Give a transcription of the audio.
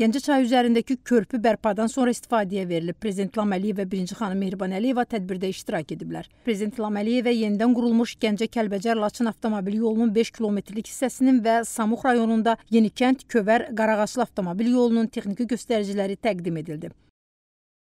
Gəncəçay üzərindəki körpü bərpadan sonra istifadəyə verilib. Prezident İlham Əliyev və birinci xanım Mehriban Əliyeva tədbirdə iştirak ediblər. Prezident İlham Əliyev yenidən qurulmuş Gəncə-Kəlbəcər-Laçın avtomobil yolunun 5 kilometrlik hissəsinin və Samux rayonunda Yenikənd-Kövər-Qarağaçlı avtomobil yolunun texniki göstəriciləri təqdim edildi.